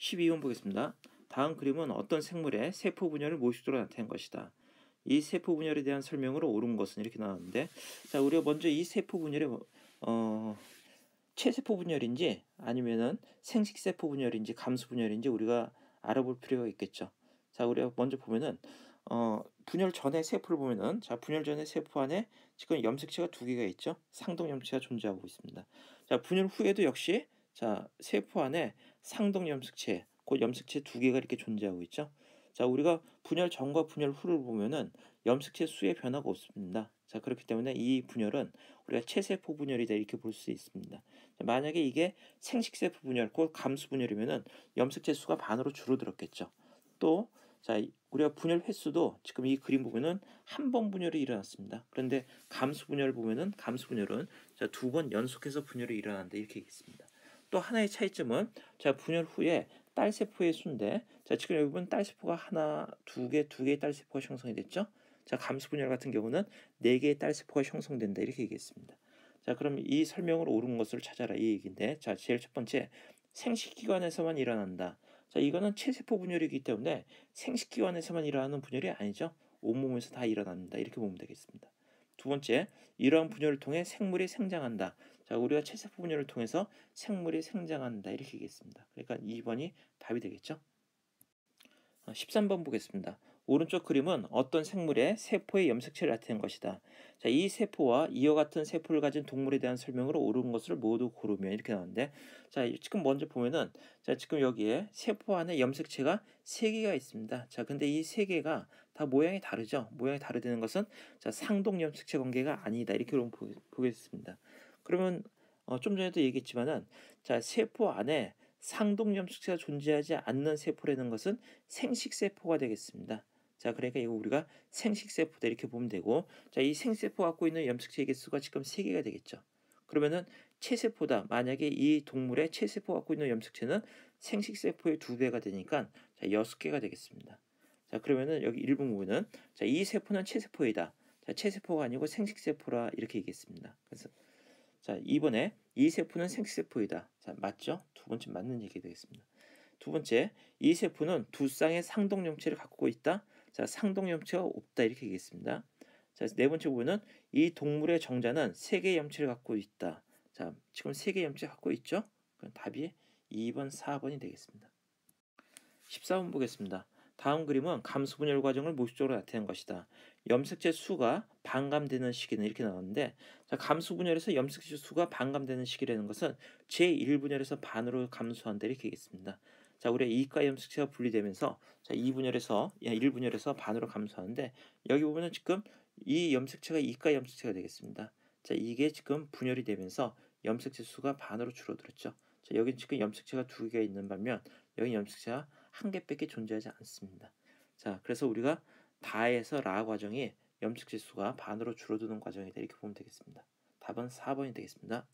12번 보겠습니다. 다음 그림은 어떤 생물의 세포 분열을 모식도로 나타낸 것이다. 이 세포 분열에 대한 설명으로 옳은 것은 이렇게 나왔는데 자 우리가 먼저 이 세포 분열의 어, 체세포 분열인지 아니면은 생식세포 분열인지 감수 분열인지 우리가 알아볼 필요가 있겠죠. 자 우리가 먼저 보면은 어, 분열 전에 세포를 보면은 자 분열 전에 세포 안에 지금 염색체가 두 개가 있죠. 상동 염색체가 존재하고 있습니다. 자 분열 후에도 역시 자, 세포 안에 상동 염색체, 곧 염색체 두 개가 이렇게 존재하고 있죠. 자, 우리가 분열 전과 분열 후를 보면은 염색체 수의 변화가 없습니다. 자, 그렇기 때문에 이 분열은 우리가 체세포 분열이다 이렇게 볼 수 있습니다. 자, 만약에 이게 생식세포 분열, 곧 감수 분열이면은 염색체 수가 반으로 줄어들었겠죠. 또 자, 우리가 분열 횟수도 지금 이 그림 보면은 한 번 분열이 일어났습니다. 그런데 감수 분열 보면은 감수 분열은 자, 두 번 연속해서 분열이 일어난다 이렇게 있습니다. 또 하나의 차이점은 제가 분열 후에 딸세포의 순대 자 지금 여기 보면 딸세포가 하나, 두 개, 두 개의 딸세포가 형성이 됐죠. 자 감수 분열 같은 경우는 네 개의 딸세포가 형성된다 이렇게 얘기했습니다. 자 그럼 이 설명으로 옳은 것을 찾아라 이 얘기인데 자 제일 첫 번째 생식기관에서만 일어난다. 자 이거는 체세포 분열이기 때문에 생식기관에서만 일어나는 분열이 아니죠. 온몸에서 다 일어납니다. 이렇게 보면 되겠습니다. 두 번째, 이러한 분열을 통해 생물이 생장한다. 자, 우리가 체세포 분열을 통해서 생물이 생장한다 이렇게 얘기했습니다. 그러니까 2번이 답이 되겠죠. 13번 어, 보겠습니다. 오른쪽 그림은 어떤 생물의 세포의 염색체를 나타낸 것이다. 자, 이 세포와 이와 같은 세포를 가진 동물에 대한 설명으로 옳은 것을 모두 고르면 이렇게 나오는데 자, 지금 먼저 보면은 자, 지금 여기에 세포 안에 염색체가 3개가 있습니다. 자, 근데 이3개가다 모양이 다르죠. 모양이 다르다는 것은 자, 상동 염색체 관계가 아니다. 이렇게 보겠습니다. 그러면 어, 좀 전에도 얘기했지만은 자 세포 안에 상동염식체가 존재하지 않는 세포라는 것은 생식세포가 되겠습니다. 자, 그러니까 이거 우리가 생식세포다 이렇게 보면 되고, 자, 이 생세포 갖고 있는 염색체 개수가 지금 세개가 되겠죠. 그러면은 체세포다. 만약에 이 동물의 체세포 갖고 있는 염색체는 생식세포의 두배가 되니까, 자, 여섯 개가 되겠습니다. 자, 그러면은 여기 1번 보면은, 자, 이 세포는 체세포이다. 자, 체세포가 아니고 생식세포라 이렇게 얘기했습니다. 그래서 자, 이번에 이 세포는 생식세포이다 자, 맞죠? 두 번째 맞는 얘기 되겠습니다. 두 번째, 이 세포는 두 쌍의 상동염체를 갖고 있다. 자, 상동염체가 없다 이렇게 얘기했습니다. 자, 네 번째 부분은 이 동물의 정자는 세 개의 염체를 갖고 있다. 자, 지금 세 개의 염체 갖고 있죠? 그럼 답이 2번, 4번이 되겠습니다. 14번 보겠습니다. 다음 그림은 감소분열 과정을 모식적으로 나타낸 것이다. 염색체 수가 반감되는 시기는 이렇게 나왔는데 자, 감수 분열에서 염색체 수가 반감되는 시기라는 것은 제1분열에서 반으로 감소한 데를 기겠습니다 자, 우리가 이과 염색체가 분리되면서 자, 2분열에서 야 1분열에서 반으로 감소하는데 여기 보면은 지금 이 염색체가 이과 염색체가 되겠습니다. 자, 이게 지금 분열이 되면서 염색체 수가 반으로 줄어들었죠. 자, 여긴 지금 염색체가 두 개가 있는 반면 여기 염색체가 한 개밖에 존재하지 않습니다. 자, 그래서 우리가 다에서 라 과정이 염색지수가 반으로 줄어드는 과정이다 이렇게 보면 되겠습니다. 답은 4번이 되겠습니다.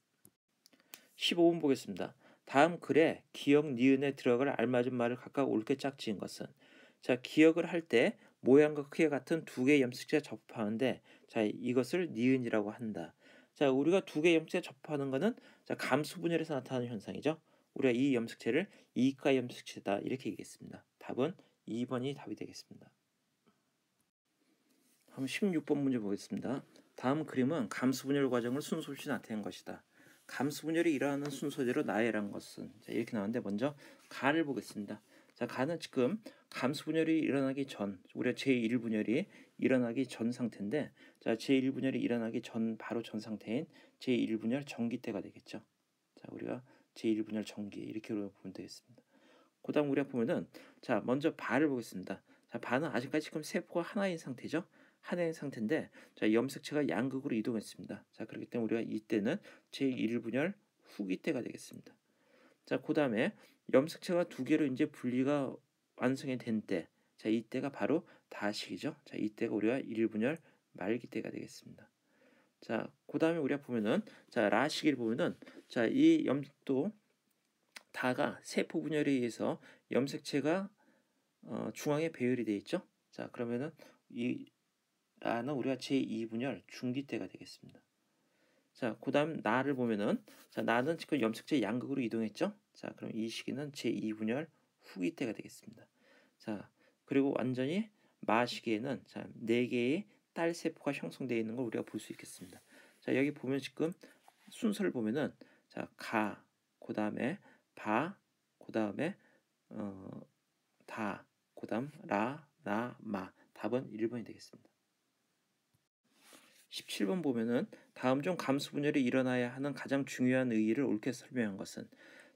15번 보겠습니다. 다음 글에 기억 니은에 들어갈 알맞은 말을 각각 옳게 짝지은 것은 자 기억을 할 때 모양과 크기 같은 두 개의 염색체가 접하는데자 이것을 니은이라고 한다. 자 우리가 두 개의 염색체 접하는 것은 자 감수분열에서 나타나는 현상이죠. 우리가 이 염색체를 이과 염색체다 이렇게 얘기했습니다. 답은 2번이 답이 되겠습니다. 그럼 16번 문제 보겠습니다. 다음 그림은 감수분열 과정을 순수 없이 나타낸 것이다. 감수분열이 일어나는 순서대로 나열한 것은 자, 이렇게 나왔는데 먼저 가를 보겠습니다. 자, 가는 지금 감수분열이 일어나기 전, 우리가 제1분열이 일어나기 전 상태인데 자, 제1분열이 일어나기 전 바로 전 상태인 제1분열 전기때가 되겠죠. 자, 우리가 제1분열 전기 이렇게 보면 되겠습니다. 그 다음 우리가 보면은 자, 먼저 바를 보겠습니다. 자, 바는 아직까지 지금 세포가 하나인 상태죠. 한해 상태인데 자 염색체가 양극으로 이동했습니다. 자 그렇기 때문에 우리가 이때는 제1분열 후기 때가 되겠습니다. 자그 다음에 염색체가 두 개로 이제 분리가 완성이 된 때, 자 이때가 바로 다식이죠. 자 이때가 우리가 1분열 말기 때가 되겠습니다. 자, 그 다음에 우리가 보면은, 자, 라식을 보면은, 자, 이 염, 또, 다가 세포 분열에 의해서 염색체가 어, 중앙에 배열이 되 있죠. 자, 그러면은 이 라는 우리가 제2분열 중기때가 되겠습니다. 자, 그 다음 나를 보면은 자, 나는 지금 염색체 양극으로 이동했죠? 자, 그럼 이 시기는 제2분열 후기때가 되겠습니다. 자, 그리고 완전히 마 시기에는 자, 4개의 딸 세포가 형성되어 있는 걸 우리가 볼 수 있겠습니다. 자, 여기 보면 지금 순서를 보면은 자, 가, 그 다음에 바, 그 다음에 어, 다, 그 다음 라, 나, 마. 답은 1번이 되겠습니다. 17번 보면은 다음 중 감수 분열이 일어나야 하는 가장 중요한 의의를 옳게 설명한 것은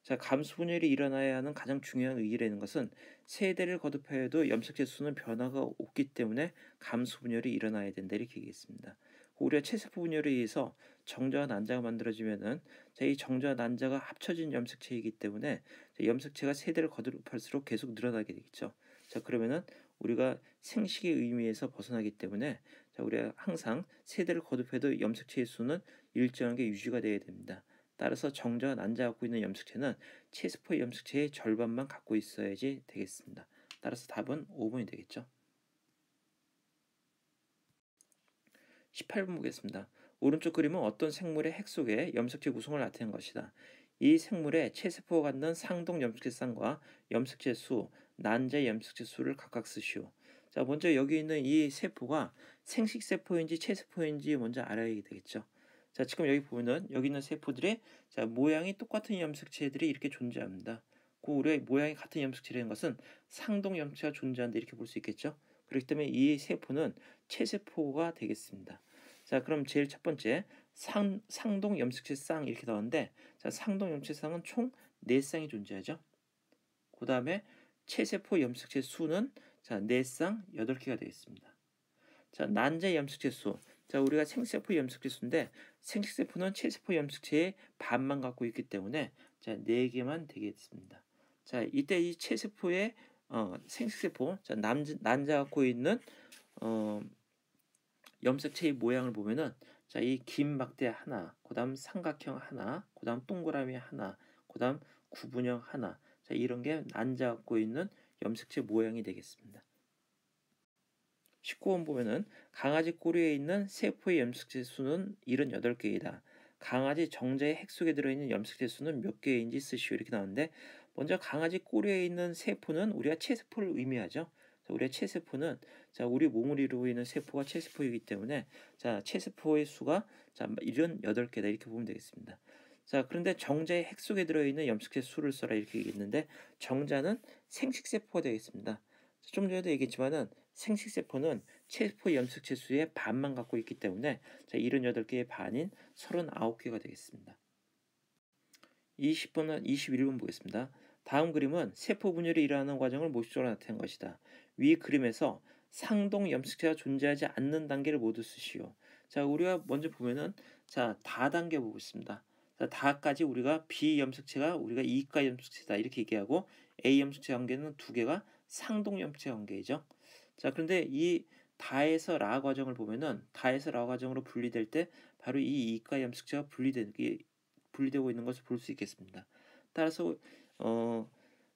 자 감수 분열이 일어나야 하는 가장 중요한 의의라는 것은 세대를 거듭하여도 염색체 수는 변화가 없기 때문에 감수 분열이 일어나야 된다 이렇게 얘기했습니다. 우리가 체세포 분열에 의해서 정자와 난자가 만들어지면은 자, 이 정자와 난자가 합쳐진 염색체이기 때문에 염색체가 세대를 거듭할수록 계속 늘어나게 되겠죠. 자 그러면은 우리가 생식의 의미에서 벗어나기 때문에 우리가 항상 세대를 거듭해도 염색체의 수는 일정한 게 유지가 돼야 됩니다. 따라서 정자가 난자 갖고 있는 염색체는 체스포의 염색체의 절반만 갖고 있어야지 되겠습니다. 따라서 답은 5번이 되겠죠. 18번 보겠습니다. 오른쪽 그림은 어떤 생물의 핵 속에 염색체 구성을 나타낸 것이다. 이 생물의 체세포가 갖는 상동 염색체 쌍과 염색체 수, 난자 염색체 수를 각각 쓰시오. 자, 먼저 여기 있는 이 세포가 생식세포인지 체세포인지 먼저 알아야 되겠죠. 자, 지금 여기 보면은 여기 있는 세포들의 자, 모양이 똑같은 염색체들이 이렇게 존재합니다. 그 우리가 모양이 같은 염색체라는 것은 상동 염체가 존재한다 이렇게 볼 수 있겠죠. 그렇기 때문에 이 세포는 체세포가 되겠습니다. 자, 그럼 제일 첫 번째 상, 상동 염색체 쌍 이렇게 나오는데 자, 상동 염체 쌍은 총 네쌍이 존재하죠. 그 다음에 체세포 염색체 수는 자, 네쌍 여 개가 되겠습니다. 자, 난자 염색체수. 자, 우리가 생식세포 염색체수인데 생식세포는 체세포 염색체의 반만 갖고 있기 때문에 자, 네 개만 되겠습니다. 자, 이때 이 체세포의 어, 생식세포, 자, 남자, 난자 갖고 있는 어, 염색체의 모양을 보면은 자, 이 긴 막대 하나, 그다음 삼각형 하나, 그다음 동그라미 하나, 그다음 구분형 하나. 자, 이런 게 난자 갖고 있는 염색체 모양이 되겠습니다. 19번 보면은 강아지 꼬리에 있는 세포의 염색체 수는 78개이다. 강아지 정자의 핵속에 들어있는 염색체 수는 몇 개인지 쓰시오 이렇게 나오는데 먼저 강아지 꼬리에 있는 세포는 우리가 체세포를 의미하죠. 우리의 체세포는 자 우리 몸을 이루고 있는 세포가 체세포이기 때문에 자 체세포의 수가 자 이런 78개다 이렇게 보면 되겠습니다. 자 그런데 정자의 핵 속에 들어있는 염색체 수를 써라 이렇게 얘기했는데 정자는 생식세포가 되겠습니다. 좀 전에도 얘기했지만은 생식세포는 체포 염색체 수의 반만 갖고 있기 때문에 자, 78개의 반인 39개가 되겠습니다. 20번, 21번 보겠습니다. 다음 그림은 세포 분열이 일어나는 과정을 모시적으로 나타낸 것이다. 위 그림에서 상동 염색체가 존재하지 않는 단계를 모두 쓰시오. 자, 우리가 먼저 보면은 자, 다 단계 보겠습니다. 자, 다까지 우리가 B 염색체가 우리가 이가 염색체다 이렇게 얘기하고 A 염색체 관계는 두 개가 상동 염색체 관계이죠. 자, 그런데 이 다에서 라 과정을 보면은 다에서 라 과정으로 분리될 때 바로 이이과 염식체가 분리되게 분리되고 있는 것을 볼 수 있겠습니다. 따라서 어,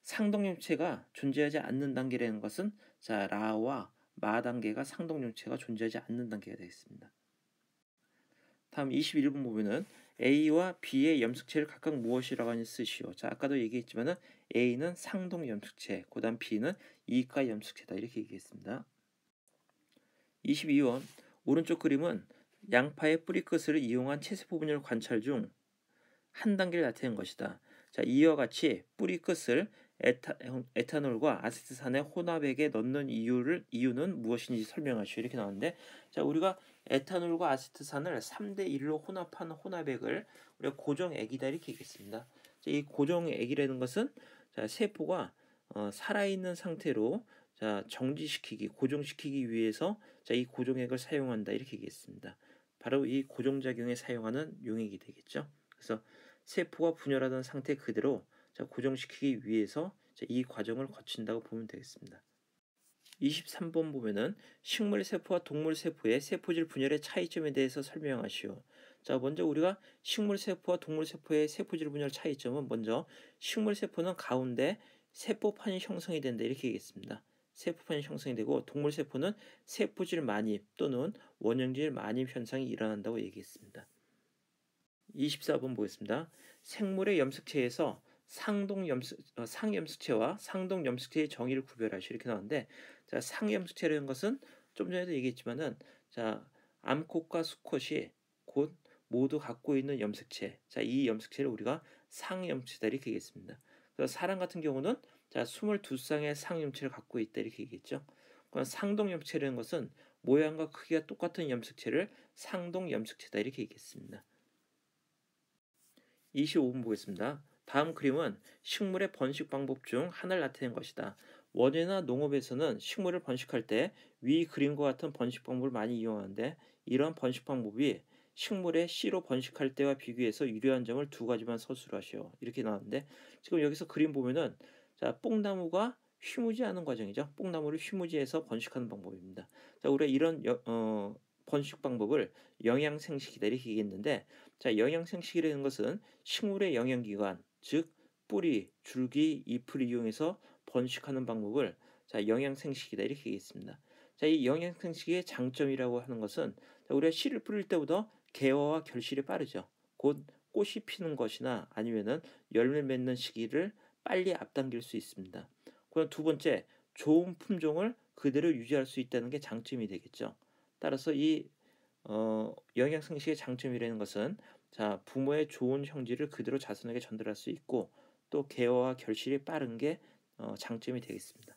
상동염체가 존재하지 않는 단계라는 것은 자 라와 마 단계가 상동염체가 존재하지 않는 단계가 되겠습니다. 다음 2 1번 보면은 A와 B의 염색체를 각각 무엇이라고 하니 쓰시오. 자, 아까도 얘기했지만은 A는 상동 염색체, 그다음 B는 이가 염색체다 이렇게 얘기했습니다. 22원 오른쪽 그림은 양파의 뿌리 끝을 이용한 채세포 분열 관찰 중 한 단계를 나타낸 것이다. 자, 이와 같이 뿌리 끝을 에타, 올과 아세트산의 혼합액에 넣는 이유를 이유는 무엇인지 설명하시오 이렇게 나왔는데 자 우리가 에탄올과 아세트산을 3대 1로 혼합한 혼합액을 우리가 고정액이다 이렇게 얘기했습니다. 자, 이 고정액이라는 것은 자, 세포가 어, 살아있는 상태로 자, 정지시키기, 고정시키기 위해서 자, 이 고정액을 사용한다 이렇게 얘기했습니다. 바로 이 고정작용에 사용하는 용액이 되겠죠. 그래서 세포가 분열하던 상태 그대로 자, 고정시키기 위해서 자, 이 과정을 거친다고 보면 되겠습니다. 23번 보면은 식물 세포와 동물 세포의 세포질 분열의 차이점에 대해서 설명하시오. 자, 먼저 우리가 식물 세포와 동물 세포의 세포질 분열 차이점은 먼저 식물 세포는 가운데 세포판이 형성이 된다 이렇게 얘기했습니다. 세포판이 형성이 되고 동물 세포는 세포질 만입 또는 원형질 만입 현상이 일어난다고 얘기했습니다. 24번 보겠습니다. 생물의 염색체에서 상동 염수 어, 상염수체와 상동 염수체의 정의를 구별하시 이렇게 나왔는데 자 상염수체라는 것은 좀 전에도 얘기했지만은 자 암컷과 수컷이 곧 모두 갖고 있는 염색체 자이 염색체를 우리가 상염수체다 이렇게 얘기했습니다. 그래서 사람 같은 경우는 자 22쌍의 상염체를 갖고 있다 이렇게 얘기했죠. 그럼 상동 염색체라는 것은 모양과 크기가 똑같은 염색체를 상동 염색체다 이렇게 얘기했습니다. 25분 보겠습니다. 다음 그림은 식물의 번식 방법 중 하나를 나타낸 것이다. 원예나 농업에서는 식물을 번식할 때 위 그림과 같은 번식 방법을 많이 이용하는데 이런 번식 방법이 식물의 씨로 번식할 때와 비교해서 유리한 점을 두 가지만 서술하시오. 이렇게 나왔는데 지금 여기서 그림 보면은 자 뽕나무가 휘무지하는 과정이죠. 뽕나무를 휘무지해서 번식하는 방법입니다. 자 우리가 이런 여, 어, 번식 방법을 영양생식이다 이렇게 얘기했는데 자 영양생식이라는 것은 식물의 영양기관 즉 뿌리, 줄기, 잎을 이용해서 번식하는 방법을 자 영양생식이다 이렇게 얘기했습니다. 자 이 영양생식의 장점이라고 하는 것은 자, 우리가 씨를 뿌릴 때보다 개화와 결실이 빠르죠. 곧 꽃이 피는 것이나 아니면은 열매 맺는 시기를 빨리 앞당길 수 있습니다. 그럼 두 번째 좋은 품종을 그대로 유지할 수 있다는 게 장점이 되겠죠. 따라서 이 어, 영양생식의 장점이라는 것은 자, 부모의 좋은 형질을 그대로 자손에게 전달할 수 있고 또 개화와 결실이 빠른 게 어, 장점이 되겠습니다.